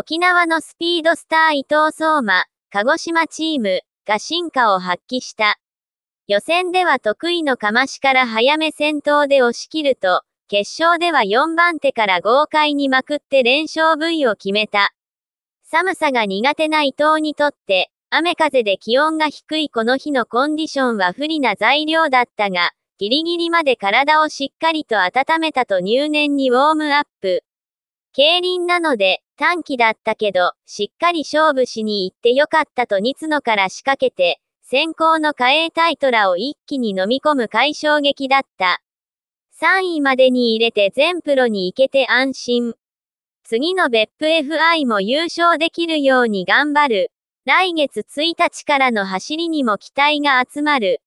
沖縄のスピードスター伊藤相馬、鹿児島チームが進化を発揮した。予選では得意のかましから早め先頭で押し切ると、決勝では4番手から豪快にまくって連勝部位を決めた。寒さが苦手な伊藤にとって、雨風で気温が低いこの日のコンディションは不利な材料だったが、ギリギリまで体をしっかりと温めたと入念にウォームアップ。競輪なので、短期だったけど、しっかり勝負しに行ってよかったとニツノから仕掛けて、先行の加栄タイトラを一気に飲み込む快衝撃だった。3位までに入れて全プロに行けて安心。次の別府 FI も優勝できるように頑張る。来月1日からの走りにも期待が集まる。